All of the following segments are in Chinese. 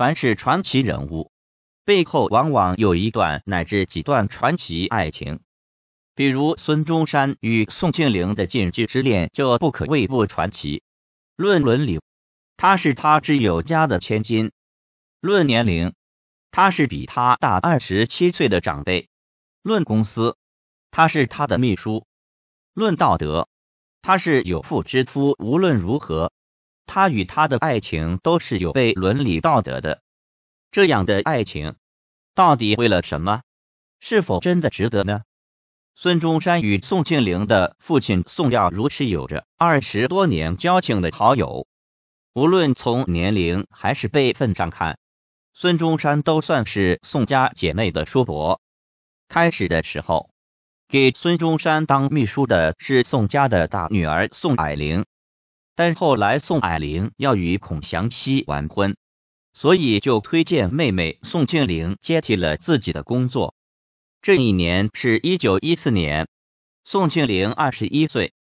凡是传奇人物，背后往往有一段乃至几段传奇爱情。比如孙中山与宋庆龄的禁忌之恋，就不可谓不传奇。论伦理，她是他之有家的千金；论年龄，他是比他大二十七岁的长辈；论公司，他是他的秘书；论道德，他是有妇之夫。无论如何。他与他的爱情都是有悖伦理道德的，这样的爱情到底为了什么？是否真的值得呢？孙中山与宋庆龄的父亲宋耀如是有着二十多年交情的好友，无论从年龄还是辈分上看，孙中山都算是宋家姐妹的叔伯。开始的时候，给孙中山当秘书的是宋家的大女儿宋霭龄。但后来，宋霭龄要与孔祥熙完婚，所以就推荐妹妹宋庆龄接替了自己的工作。这一年是一九一四年，宋庆龄二十一岁，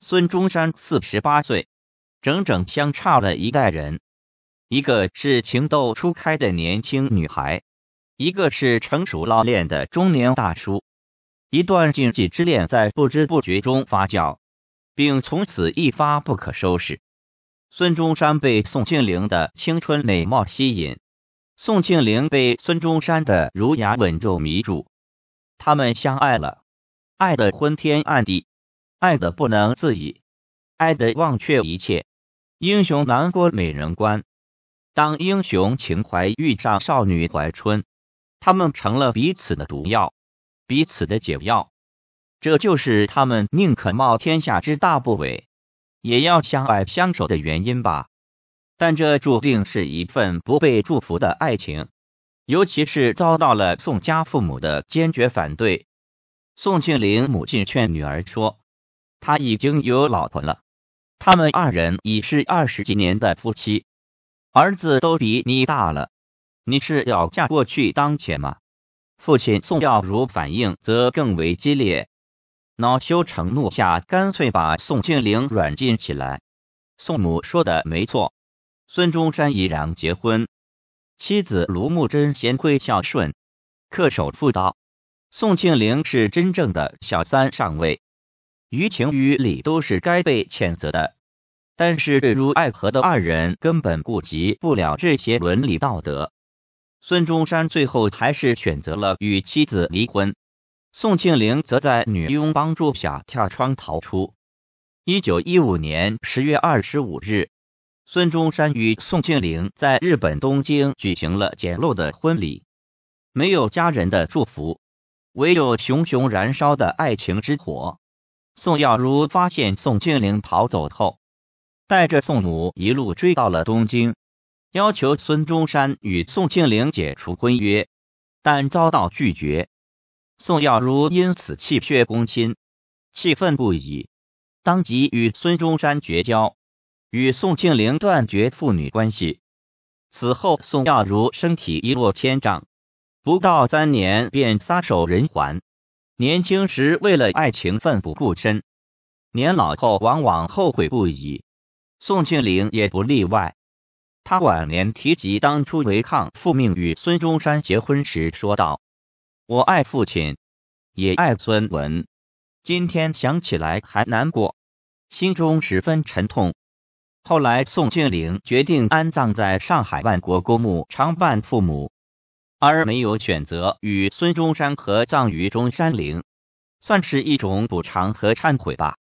孙中山四十八岁，整整相差了一代人。一个是情窦初开的年轻女孩，一个是成熟老练的中年大叔，一段禁忌之恋在不知不觉中发酵。并从此一发不可收拾。孙中山被宋庆龄的青春美貌吸引，宋庆龄被孙中山的儒雅稳重迷住，他们相爱了，爱得昏天暗地，爱得不能自已，爱得忘却一切。英雄难过美人关，当英雄情怀遇上少女怀春，他们成了彼此的毒药，彼此的解药。这就是他们宁肯冒天下之大不韪，也要相爱相守的原因吧。但这注定是一份不被祝福的爱情，尤其是遭到了宋家父母的坚决反对。宋庆龄母亲劝女儿说：“他已经有老婆了，他们二人已是二十几年的夫妻，儿子都比你大了，你是要嫁过去当妾吗？”父亲宋耀如反应则更为激烈。恼羞成怒下，干脆把宋庆龄软禁起来。宋母说的没错，孙中山已然结婚，妻子卢慕贞贤惠孝顺，恪守妇道。宋庆龄是真正的小三上位，于情于理都是该被谴责的。但是坠入爱河的二人根本顾及不了这些伦理道德，孙中山最后还是选择了与妻子离婚。宋庆龄则在女佣帮助下跳窗逃出。一九一五年十月二十五日，孙中山与宋庆龄在日本东京举行了简陋的婚礼，没有家人的祝福，唯有熊熊燃烧的爱情之火。宋耀如发现宋庆龄逃走后，带着宋母一路追到了东京，要求孙中山与宋庆龄解除婚约，但遭到拒绝。宋耀如因此气血攻亲，气愤不已，当即与孙中山绝交，与宋庆龄断绝父女关系。此后，宋耀如身体一落千丈，不到三年便撒手人寰。年轻时为了爱情奋不顾身，年老后往往后悔不已。宋庆龄也不例外，她晚年提及当初违抗父命与孙中山结婚时，说道。我爱父亲，也爱孙文。今天想起来还难过，心中十分沉痛。后来宋庆龄决定安葬在上海万国公墓，常伴父母，而没有选择与孙中山合葬于中山陵，算是一种补偿和忏悔吧。